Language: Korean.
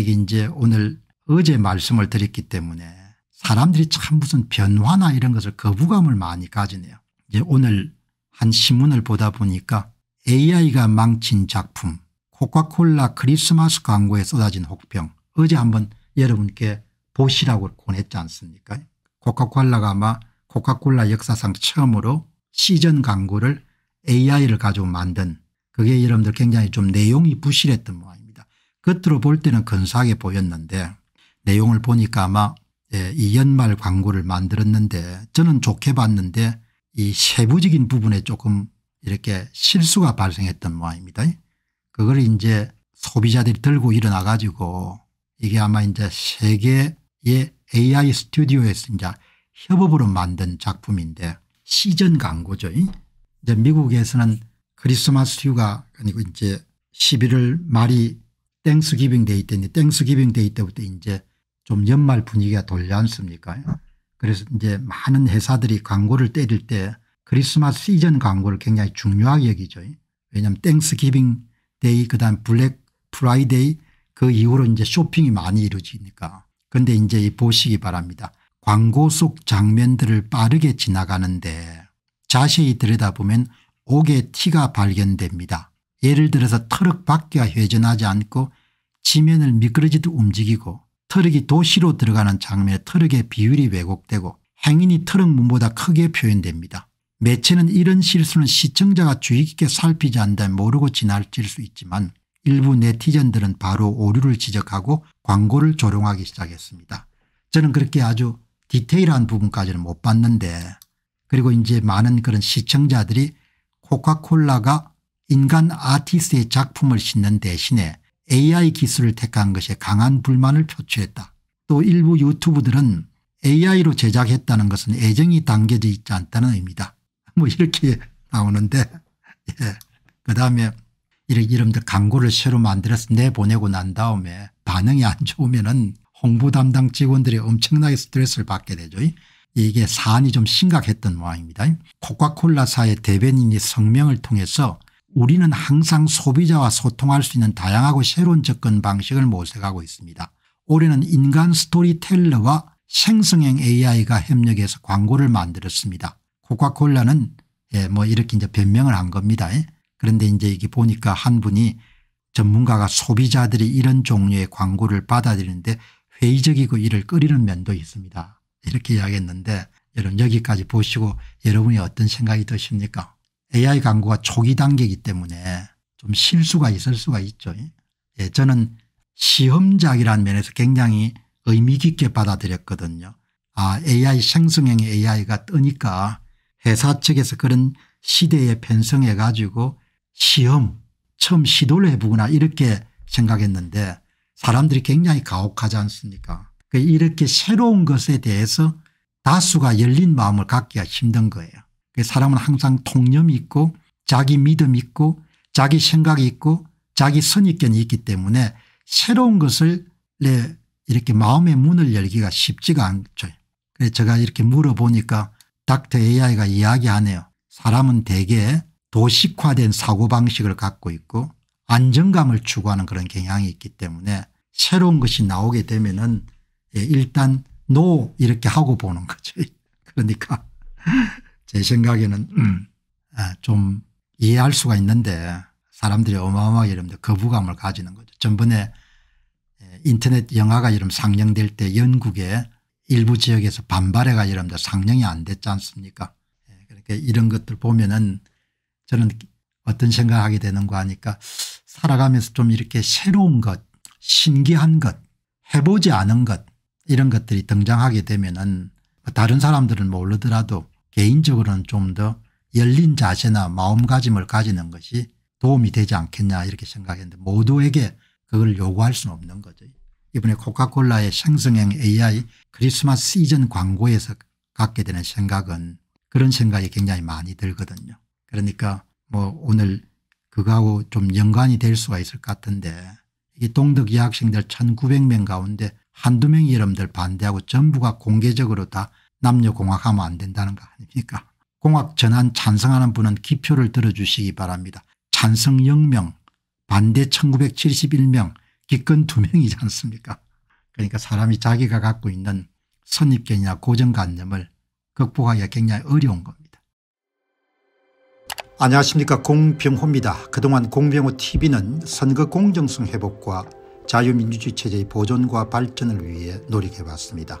여게 이제 오늘 어제 말씀을 드렸기 때문에 사람들이 참 무슨 변화나 이런 것을 거부감을 많이 가지네요. 이제 오늘 한 신문을 보다 보니까 AI가 망친 작품 코카콜라 크리스마스 광고에 쏟아진 혹평 어제 한번 여러분께 보시라고 권했지 않습니까 코카콜라가 아마 코카콜라 역사상 처음으로 시전 광고를 AI를 가지고 만든 그게 여러분들 굉장히 좀 내용이 부실했던 모양 겉으로 볼 때는 근사하게 보였는데 내용을 보니까 아마 예, 이 연말 광고를 만들었는데 저는 좋게 봤는데 이 세부적인 부분에 조금 이렇게 실수가 발생했던 모양입니다. 그걸 이제 소비자들이 들고 일어나 가지고 이게 아마 이제 세계의 AI 스튜디오에서 이제 협업으로 만든 작품인데 시즌 광고죠. 이제 미국에서는 크리스마스 휴가 아니고 이제 11월 말이 땡스 기빙 데이 때인데 땡스 기빙 데이 때부터 이제 좀 연말 분위기가 돌지 않습니까 그래서 이제 많은 회사들이 광고를 때릴 때 크리스마스 시즌 광고를 굉장히 중요하게 여기죠. 왜냐하면 땡스 기빙 데이 그다음 블랙 프라이데이 그 이후로 이제 쇼핑이 많이 이루어지니까 근데 이제 보시기 바랍니다. 광고 속 장면들을 빠르게 지나가는데 자세히 들여다보면 옥의 티가 발견됩니다. 예를 들어서 털럭 밖이와 회전하지 않고 지면을 미끄러지듯 움직이고 털럭이 도시로 들어가는 장면에 털럭의 비율이 왜곡되고 행인이 털럭문보다 크게 표현됩니다. 매체는 이런 실수는 시청자가 주의 깊게 살피지 않다면 모르고 지나칠 수 있지만 일부 네티즌들은 바로 오류를 지적하고 광고를 조롱하기 시작했습니다. 저는 그렇게 아주 디테일한 부분까지는 못 봤는데 그리고 이제 많은 그런 시청자들이 코카콜라가 인간 아티스트의 작품을 싣는 대신에 AI 기술을 택한 것에 강한 불만을 표출했다. 또 일부 유튜브들은 AI로 제작했다는 것은 애정이 담겨져 있지 않다는 의미다. 뭐 이렇게 나오는데 예. 그다음에 이런 이름들 광고를 새로 만들어서 내보내고 난 다음에 반응이 안 좋으면 은 홍보 담당 직원들이 엄청나게 스트레스를 받게 되죠. 이게 사안이 좀 심각했던 모양입니다. 코카콜라사의 대변인이 성명을 통해서 우리는 항상 소비자와 소통할 수 있는 다양하고 새로운 접근 방식을 모색하고 있습니다. 올해는 인간 스토리텔러와 생성형 AI가 협력해서 광고를 만들었습니다. 코카콜라는 예, 뭐 이렇게 이제 변명을 한 겁니다. 예. 그런데 이제 이게 보니까 한 분이 전문가가 소비자들이 이런 종류의 광고를 받아들이는데 회의적이고 이를 끓이는 면도 있습니다. 이렇게 이야기했는데 여러분 여기까지 보시고 여러분이 어떤 생각이 드십니까? AI 광고가 초기 단계이기 때문에 좀 실수가 있을 수가 있죠. 예, 저는 시험작이라는 면에서 굉장히 의미 깊게 받아들였거든요. 아 AI 생성형 AI가 뜨니까 회사 측에서 그런 시대에 편성해 가지고 시험 처음 시도를 해보거나 이렇게 생각했는데 사람들이 굉장히 가혹하지 않습니까 그 이렇게 새로운 것에 대해서 다수가 열린 마음을 갖기가 힘든 거예요. 그 사람은 항상 통념이 있고 자기 믿음이 있고 자기 생각이 있고 자기 선입견이 있기 때문에 새로운 것을 내 이렇게 마음의 문을 열기가 쉽지가 않죠. 그래서 제가 이렇게 물어보니까 닥터 AI가 이야기하네요. 사람은 대개 도식화된 사고방식을 갖고 있고 안정감을 추구하는 그런 경향이 있기 때문에 새로운 것이 나오게 되면 은 예, 일단 노 이렇게 하고 보는 거죠. 그러니까 제 생각에는 음, 아, 좀 이해할 수가 있는데 사람들이 어마어마하게 이런 거부감을 가지는 거죠. 전번에 예, 인터넷 영화가 이름 상영될 때 영국의 일부 지역에서 반발해가 이름 상영이 안 됐지 않습니까? 예, 그러니까 이런 것들 보면은 저는 어떤 생각하게 되는 거 하니까 살아가면서 좀 이렇게 새로운 것, 신기한 것, 해보지 않은 것 이런 것들이 등장하게 되면은 뭐 다른 사람들은 모르더라도 개인적으로는 좀 더 열린 자세나 마음가짐을 가지는 것이 도움이 되지 않겠냐 이렇게 생각했는데 모두에게 그걸 요구할 수는 없는 거죠. 이번에 코카콜라의 생성형 AI 크리스마스 시즌 광고에서 갖게 되는 생각은 그런 생각이 굉장히 많이 들거든요. 그러니까 뭐 오늘 그거하고 좀 연관이 될 수가 있을 것 같은데 이 동덕 여학생들 1900명 가운데 한두 명이 여러분들 반대하고 전부가 공개적으로 다 남녀공학 하면 안 된다는 거 아닙니까 공학 전환 찬성하는 분은 기표를 들어주시기 바랍니다. 찬성 0명 반대 1971명 기권 2명이지 않습니까 그러니까 사람이 자기가 갖고 있는 선입견이나 고정관념을 극복하기가 굉장히 어려운 겁니다. 안녕하십니까 공병호입니다. 그동안 공병호 tv는 선거 공정성 회복과 자유민주주의 체제의 보존과 발전을 위해 노력해왔습니다.